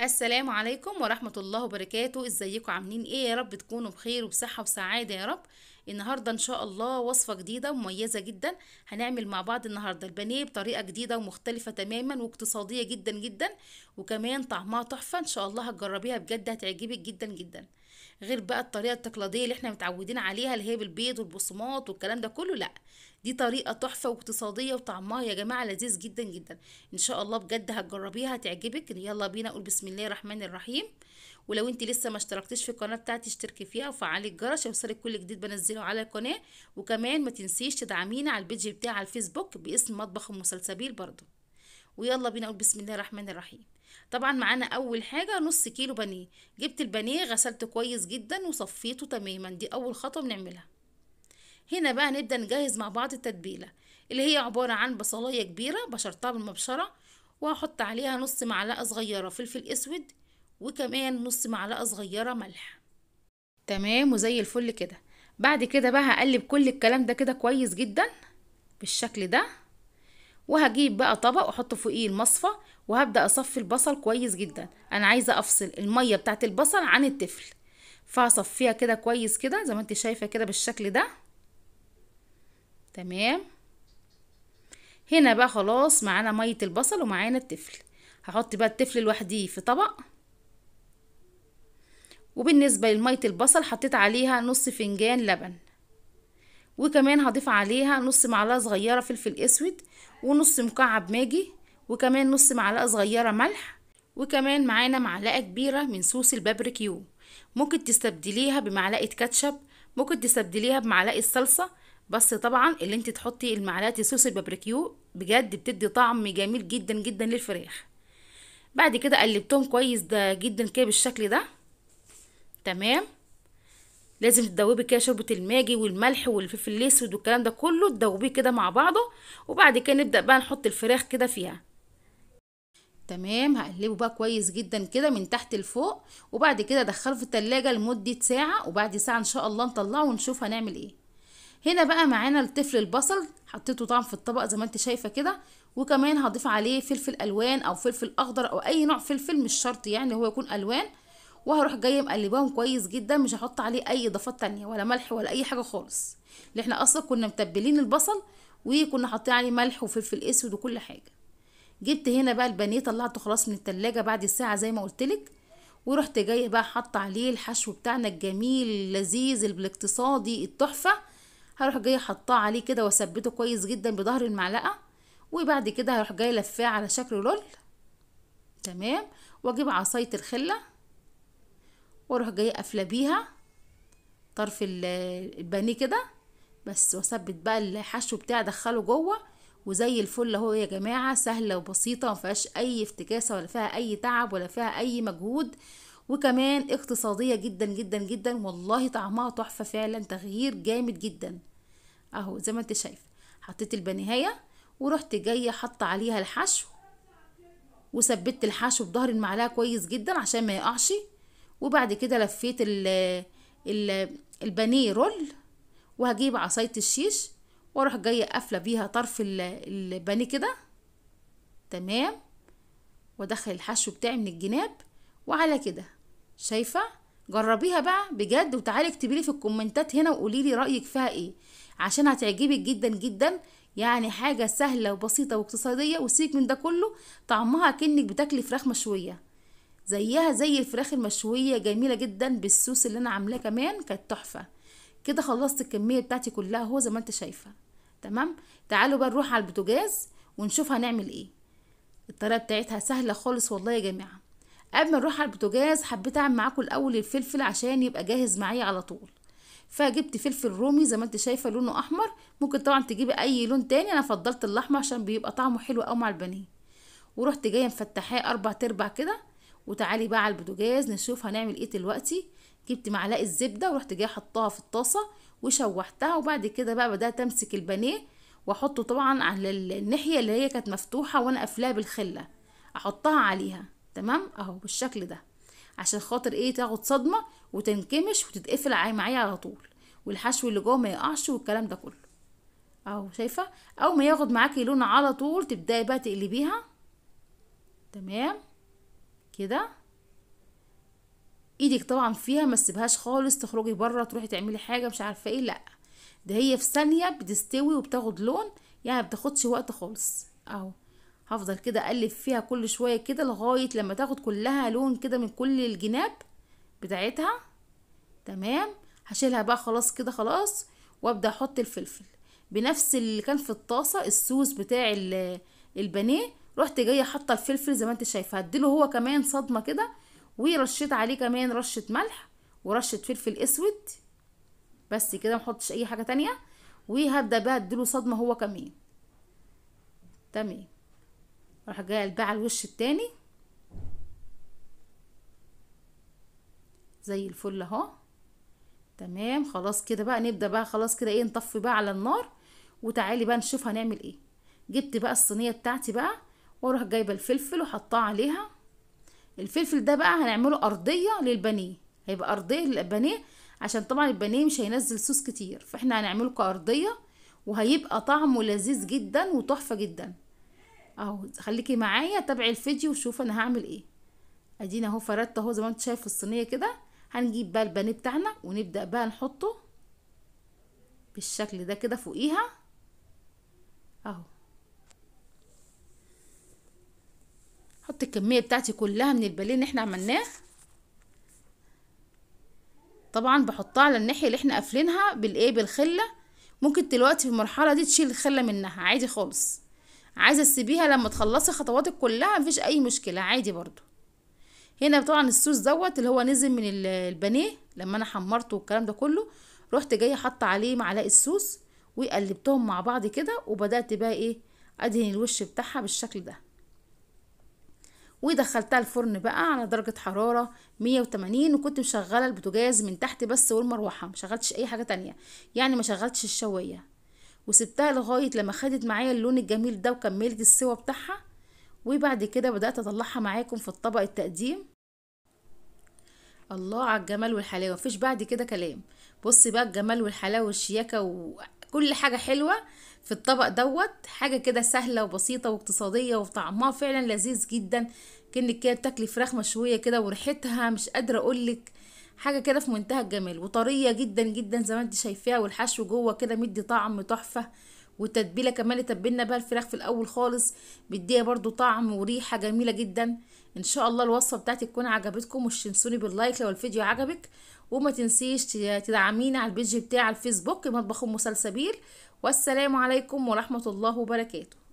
السلام عليكم ورحمة الله وبركاته ازيكم عاملين ايه يا رب تكونوا بخير وبصحة وسعادة يا رب النهارده ان شاء الله وصفه جديده ومميزه جدا هنعمل مع بعض النهارده البانيه بطريقه جديده ومختلفه تماما واقتصاديه جدا جدا وكمان طعمها تحفه ان شاء الله هتجربيها بجد هتعجبك جدا جدا غير بقى الطريقه التقليديه اللي احنا متعودين عليها اللي هي بالبيض والبصمات والكلام ده كله لا دي طريقه تحفه واقتصاديه وطعمها يا جماعه لذيذ جدا جدا ان شاء الله بجد هتجربيها هتعجبك يلا بينا نقول بسم الله الرحمن الرحيم ولو انت لسه ما اشتركتش في القناه بتاعتي اشتركي فيها وفعلي الجرس يوصلك كل جديد بنزله على القناه وكمان ما تنسيش تدعميني على البيج بتاعي على الفيسبوك باسم مطبخ ام سلسبيل برضو ويلا بينا نقول بسم الله الرحمن الرحيم طبعا معانا اول حاجه نص كيلو بانيه جبت البانيه غسلته كويس جدا وصفيته تماما دي اول خطوه بنعملها هنا بقى نبدا نجهز مع بعض التتبيله اللي هي عباره عن بصلايه كبيره بشرتها بالمبشره وهحط عليها نص معلقه صغيره فلفل اسود وكمان نص معلقة صغيرة ملح تمام وزي الفل كده بعد كده بقى هقلب كل الكلام ده كده كويس جدا بالشكل ده وهجيب بقى طبق واحط فوقيه المصفى وهبدا اصفي البصل كويس جدا انا عايزه افصل الميه بتاعت البصل عن التفل فهصفيها كده كويس كده زي ما انت شايفه كده بالشكل ده تمام هنا بقى خلاص معانا ميه البصل ومعانا التفل هحط بقى التفل لوحديه في طبق وبالنسبة لمية البصل حطيت عليها نص فنجان لبن وكمان هضيف عليها نص معلقة صغيرة فلفل اسود ونص مكعب ماجي وكمان نص معلقة صغيرة ملح وكمان معانا معلقة كبيرة من صوص البابريكيو ممكن تستبدليها بمعلقة كاتشب ممكن تستبدليها بمعلقة صلصة بس طبعا اللي انت تحطي المعلقة صوص البابريكيو بجد بتدي طعم جميل جدا جدا للفراخ بعد كده قلبتهم كويس ده جدا كده بالشكل ده تمام لازم تدوبي كده شوربه الماجي والملح والفلفل الاسود والكلام ده كله تدوبيه كده مع بعضه وبعد كده نبدا بقى نحط الفراخ كده فيها تمام هقلبه بقى كويس جدا كده من تحت لفوق وبعد كده ادخله في التلاجة لمدة ساعة وبعد ساعة ان شاء الله نطلعه ونشوف هنعمل ايه هنا بقى معانا الطفل البصل حطيته طبعا في الطبق زي ما انت شايفة كده وكمان هضيف عليه فلفل الوان او فلفل اخضر او اي نوع فلفل مش شرط يعني هو يكون الوان وهروح جايه مقلباهم كويس جدا مش هحط عليه اي اضافات تانية ولا ملح ولا اي حاجه خالص اللي احنا اصلا كنا متبلين البصل وكنا حاطين عليه ملح وفلفل اسود وكل حاجه جبت هنا بقى البانيه طلعته خلاص من التلاجة بعد الساعه زي ما قلتلك ورحت جايه بقى حاطه عليه الحشو بتاعنا الجميل اللذيذ الاقتصادي التحفه هروح جايه حطاه عليه كده واثبته كويس جدا بظهر المعلقه وبعد كده هروح جايه لفاه على شكل رول تمام واجيب عصايه الخله واروح جايه قافله بيها طرف البانيه كده بس واثبت بقى الحشو بتاعي ادخله جوه وزي الفل اهو يا جماعه سهله وبسيطه مفيهاش اي افتكاسه ولا فيها اي تعب ولا فيها اي مجهود وكمان اقتصاديه جدا جدا جدا والله طعمها تحفه فعلا تغيير جامد جدا اهو زي ما انت شايف حطيت البانيهية ورحت جايه حاطه عليها الحشو وثبت الحشو بظهر المعلقه كويس جدا عشان ما يقعش وبعد كده لفيت ال ال البانيه رول وهجيب عصاية الشيش واروح جاية قافلة بيها طرف البانيه كده تمام وادخل الحشو بتاعي من الجناب وعلى كده شايفة جربيها بقى بجد وتعالي اكتبيلي في الكومنتات هنا وقوليلي رأيك فيها ايه عشان هتعجبك جدا جدا يعني حاجة سهلة وبسيطة واقتصادية وسيبك من ده كله طعمها كأنك بتاكلي فراخ مشوية زيها زي الفراخ المشويه جميله جدا بالسوس اللي انا عاملاه كمان كانت تحفه كده خلصت الكميه بتاعتي كلها هو زي ما انت شايفه تمام تعالوا بقى نروح على البوتاجاز ونشوف هنعمل ايه الطريقه بتاعتها سهله خالص والله يا جماعه قبل ما نروح على البوتاجاز حبيت اعمل معاكم الاول الفلفل عشان يبقى جاهز معايا على طول فجبت فلفل رومي زي ما انت شايفه لونه احمر ممكن طبعا تجيبي اي لون تاني انا فضلت الاحمر عشان بيبقى طعمه حلو قوي مع البانيه ورحت جايه مفتحاه اربع تربع كده وتعالي بقى على البوتاجاز نشوف هنعمل ايه دلوقتي جبت معلقه زبده ورحت جايه حطاها في الطاسه وشوحتها وبعد كده بقى بدات امسك البانيه واحطه طبعا على الناحيه اللي هي كانت مفتوحه وانا قافلاها بالخله احطها عليها تمام اهو بالشكل ده عشان خاطر ايه تاخد صدمه وتنكمش وتتقفل معايا على طول والحشو اللي جوه ما يقعش والكلام ده كله اهو شايفه او ما ياخد معاكي لون على طول تبداي بقى تقلبيها تمام كده ايدك طبعا فيها ما تسيبهاش خالص تخرجي بره تروحي تعملي حاجه مش عارفه ايه لا ده هي في ثانيه بتستوي وبتاخد لون يعني بتاخدش وقت خالص اهو هفضل كده اقلب فيها كل شويه كده لغايه لما تاخد كلها لون كده من كل الجناب بتاعتها تمام هشيلها بقى خلاص كده خلاص وابدا احط الفلفل بنفس اللي كان في الطاسه السوس بتاع البانيه رحت جايه حاطه الفلفل زي ما انت شايفه هديله هو كمان صدمه كده ورشيت عليه كمان رشه ملح ورشه فلفل اسود بس كده محطش اي حاجه تانية وهبدا بقى اديله صدمه هو كمان تمام راح جايه بقى على الوش التاني زي الفل اهو تمام خلاص كده بقى نبدا بقى خلاص كده ايه نطفي بقى على النار وتعالي بقى نشوف هنعمل ايه جبت بقى الصينيه بتاعتي بقى واروح جايبه الفلفل وحطاه عليها الفلفل ده بقى هنعمله ارضيه للبانيه هيبقى ارضيه للبانيه عشان طبعا البانيه مش هينزل صوص كتير فاحنا هنعمله كارضيه وهيبقى طعمه لذيذ جدا وتحفه جدا اهو خليكي معايا تابعي الفيديو وشوفي انا هعمل ايه ادينا اهو فردت اهو زي ما انت شايف الصينيه كده هنجيب بقى البانيه بتاعنا ونبدا بقى نحطه بالشكل ده كده فوقيها اهو احط الكميه بتاعتي كلها من الباليه اللي احنا عملناه طبعا بحطها على الناحيه اللي احنا قافلينها بالايه بالخله ممكن دلوقتي في المرحله دي تشيل الخله منها عادي خالص عايزه تسيبيها لما تخلصي خطواتك كلها مفيش اي مشكله عادي برضو هنا طبعا السوس دوت اللي هو نزل من البانيه لما انا حمرته والكلام ده كله رحت جايه حاطه عليه معلقه السوس وقلبتهم مع بعض كده وبدات بقى ايه ادهن الوش بتاعها بالشكل ده ودخلتها الفرن بقى على درجة حرارة 180 وكنت مشغلة البوتجاز من تحت بس والمروحة مشغلتش اي حاجة تانية يعني مشغلتش الشواية وسبتها لغاية لما خدت معايا اللون الجميل ده وكملت السوا بتاعها وبعد كده بدأت اطلعها معاكم في الطبق التقديم الله على الجمال والحلاوه مفيش بعد كده كلام بصي بقى الجمال والحلاوه والشياكه كل حاجة حلوة في الطبق دوت حاجة كده سهلة وبسيطة واقتصادية وطعمها فعلا لذيذ جدا كأنك كده بتاكلي فراخ مشوية كده وريحتها مش قادرة أقولك حاجة كده في منتهى الجمال وطرية جدا جدا زي ما انت شايفاها والحشو جوه كده مدي طعم تحفة والتتبيله كمان تبلنا بها الفراخ في الاول خالص بيديها برضو طعم وريحه جميله جدا ان شاء الله الوصفه بتاعتي تكون عجبتكم مش تنسوني باللايك لو الفيديو عجبك وما تنسيش تدعميني على البيج بتاع الفيسبوك مطبخ ام سلسبيل والسلام عليكم ورحمه الله وبركاته